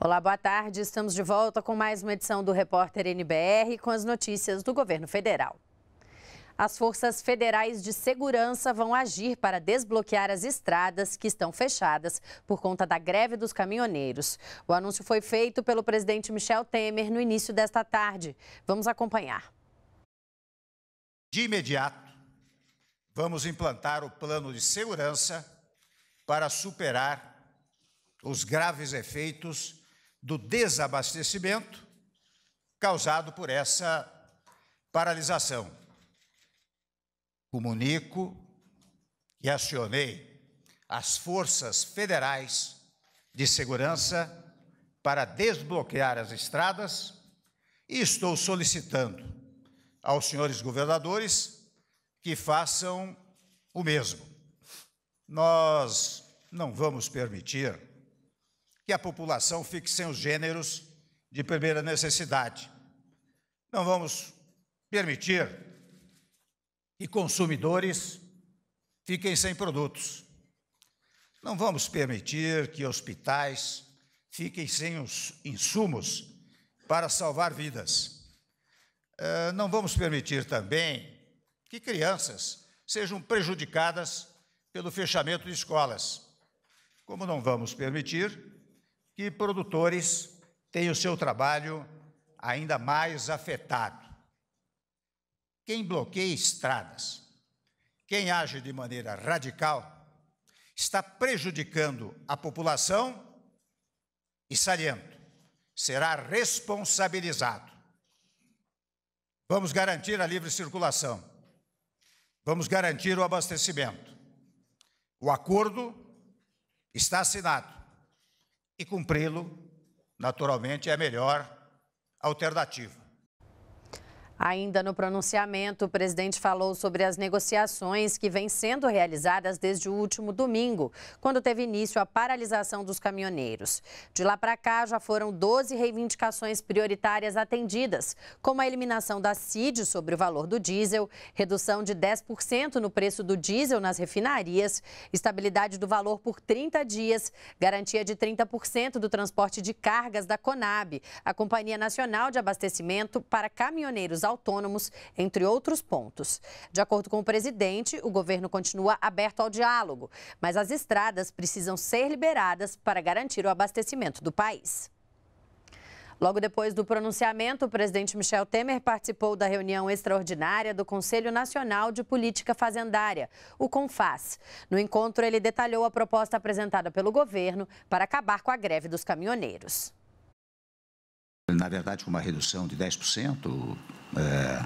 Olá, boa tarde. Estamos de volta com mais uma edição do Repórter NBR com as notícias do governo federal. As forças federais de segurança vão agir para desbloquear as estradas que estão fechadas por conta da greve dos caminhoneiros. O anúncio foi feito pelo presidente Michel Temer no início desta tarde. Vamos acompanhar. De imediato, vamos implantar o plano de segurança para superar os graves efeitos do desabastecimento causado por essa paralisação comunico e acionei as forças federais de segurança para desbloquear as estradas e estou solicitando aos senhores governadores que façam o mesmo. Nós não vamos permitir que a população fique sem os gêneros de primeira necessidade. Não vamos permitir e consumidores fiquem sem produtos. Não vamos permitir que hospitais fiquem sem os insumos para salvar vidas. Ah, não vamos permitir também que crianças sejam prejudicadas pelo fechamento de escolas, como não vamos permitir que produtores tenham o seu trabalho ainda mais afetado quem bloqueia estradas, quem age de maneira radical, está prejudicando a população e, saliento, será responsabilizado. Vamos garantir a livre circulação, vamos garantir o abastecimento. O acordo está assinado e cumpri-lo, naturalmente, é a melhor alternativa. Ainda no pronunciamento, o presidente falou sobre as negociações que vêm sendo realizadas desde o último domingo, quando teve início a paralisação dos caminhoneiros. De lá para cá, já foram 12 reivindicações prioritárias atendidas, como a eliminação da CID sobre o valor do diesel, redução de 10% no preço do diesel nas refinarias, estabilidade do valor por 30 dias, garantia de 30% do transporte de cargas da Conab, a Companhia Nacional de Abastecimento para Caminhoneiros autônomos, entre outros pontos. De acordo com o presidente, o governo continua aberto ao diálogo, mas as estradas precisam ser liberadas para garantir o abastecimento do país. Logo depois do pronunciamento, o presidente Michel Temer participou da reunião extraordinária do Conselho Nacional de Política Fazendária, o CONFAS. No encontro, ele detalhou a proposta apresentada pelo governo para acabar com a greve dos caminhoneiros na verdade, com uma redução de 10%, é,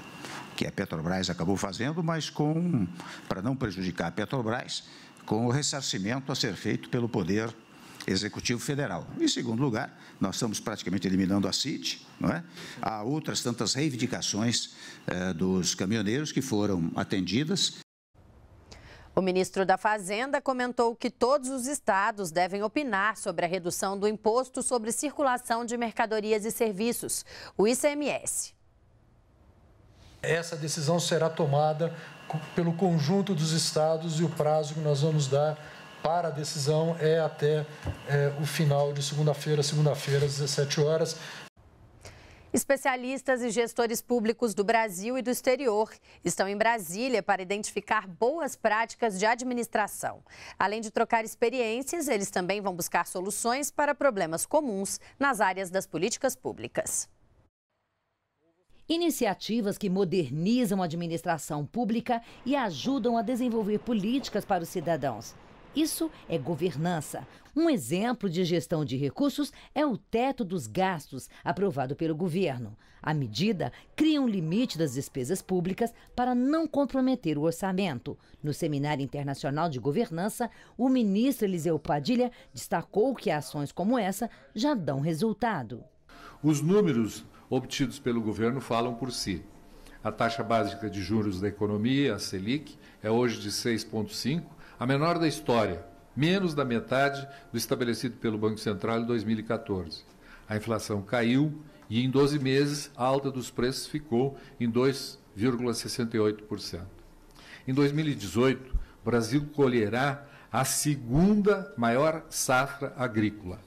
que a Petrobras acabou fazendo, mas com, para não prejudicar a Petrobras, com o ressarcimento a ser feito pelo Poder Executivo Federal. Em segundo lugar, nós estamos praticamente eliminando a CIT, não é? Há outras tantas reivindicações é, dos caminhoneiros que foram atendidas o ministro da Fazenda comentou que todos os estados devem opinar sobre a redução do imposto sobre circulação de mercadorias e serviços, o ICMS. Essa decisão será tomada pelo conjunto dos estados e o prazo que nós vamos dar para a decisão é até é, o final de segunda-feira, segunda-feira, às 17 horas. Especialistas e gestores públicos do Brasil e do exterior estão em Brasília para identificar boas práticas de administração. Além de trocar experiências, eles também vão buscar soluções para problemas comuns nas áreas das políticas públicas. Iniciativas que modernizam a administração pública e ajudam a desenvolver políticas para os cidadãos. Isso é governança. Um exemplo de gestão de recursos é o teto dos gastos, aprovado pelo governo. A medida cria um limite das despesas públicas para não comprometer o orçamento. No Seminário Internacional de Governança, o ministro Eliseu Padilha destacou que ações como essa já dão resultado. Os números obtidos pelo governo falam por si. A taxa básica de juros da economia, a Selic, é hoje de 6,5 a menor da história, menos da metade do estabelecido pelo Banco Central em 2014. A inflação caiu e em 12 meses a alta dos preços ficou em 2,68%. Em 2018, o Brasil colherá a segunda maior safra agrícola.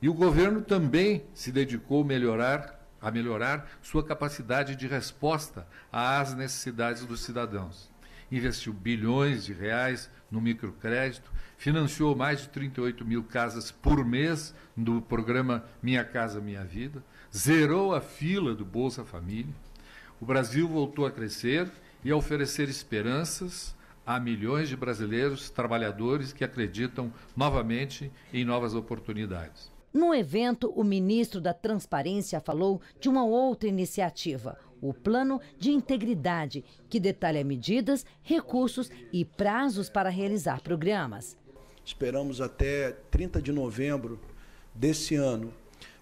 E o governo também se dedicou a melhorar, a melhorar sua capacidade de resposta às necessidades dos cidadãos investiu bilhões de reais no microcrédito, financiou mais de 38 mil casas por mês do programa Minha Casa Minha Vida, zerou a fila do Bolsa Família. O Brasil voltou a crescer e a oferecer esperanças a milhões de brasileiros trabalhadores que acreditam novamente em novas oportunidades. No evento, o ministro da Transparência falou de uma outra iniciativa, o Plano de Integridade, que detalha medidas, recursos e prazos para realizar programas. Esperamos até 30 de novembro desse ano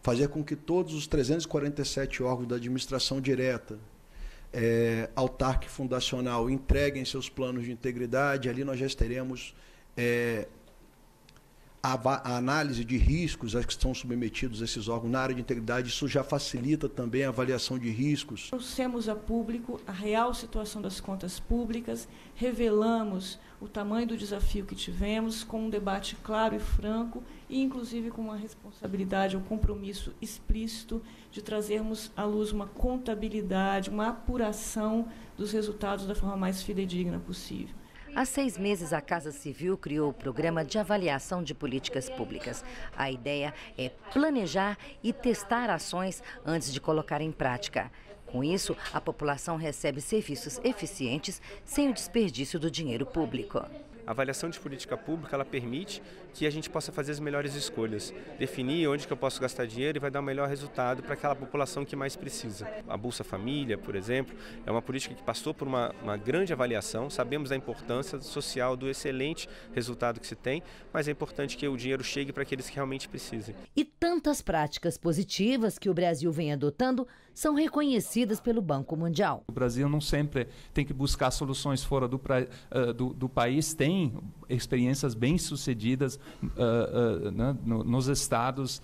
fazer com que todos os 347 órgãos da administração direta, é, autarque fundacional, entreguem seus planos de integridade. Ali nós já teremos é, a, análise de riscos a que estão submetidos esses órgãos na área de integridade, isso já facilita também a avaliação de riscos. Trouxemos a público a real situação das contas públicas, revelamos o tamanho do desafio que tivemos, com um debate claro e franco, e inclusive com uma responsabilidade, um compromisso explícito de trazermos à luz uma contabilidade, uma apuração dos resultados da forma mais fidedigna possível. Há seis meses, a Casa Civil criou o Programa de Avaliação de Políticas Públicas. A ideia é planejar e testar ações antes de colocar em prática. Com isso, a população recebe serviços eficientes sem o desperdício do dinheiro público. A avaliação de política pública ela permite que a gente possa fazer as melhores escolhas, definir onde que eu posso gastar dinheiro e vai dar o melhor resultado para aquela população que mais precisa. A Bolsa Família, por exemplo, é uma política que passou por uma, uma grande avaliação, sabemos da importância social, do excelente resultado que se tem, mas é importante que o dinheiro chegue para aqueles que realmente precisem. E tantas práticas positivas que o Brasil vem adotando são reconhecidas pelo Banco Mundial. O Brasil não sempre tem que buscar soluções fora do, pra, uh, do, do país, tem experiências bem-sucedidas uh, eh, uh, eh, né, no, nos estados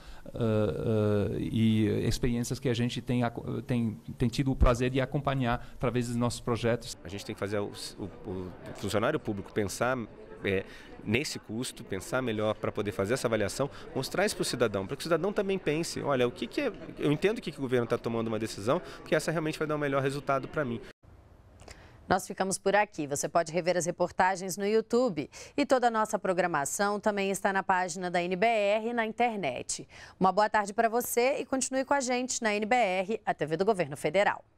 e experiências que a gente tem, tem, tem tido o prazer de acompanhar através dos nossos projetos. A gente tem que fazer o, o, o funcionário público pensar é, nesse custo, pensar melhor para poder fazer essa avaliação, mostrar isso para o cidadão, para que o cidadão também pense, olha, o que, que é, eu entendo que, que o governo está tomando uma decisão, porque essa realmente vai dar um melhor resultado para mim. Nós ficamos por aqui. Você pode rever as reportagens no YouTube. E toda a nossa programação também está na página da NBR na internet. Uma boa tarde para você e continue com a gente na NBR, a TV do Governo Federal.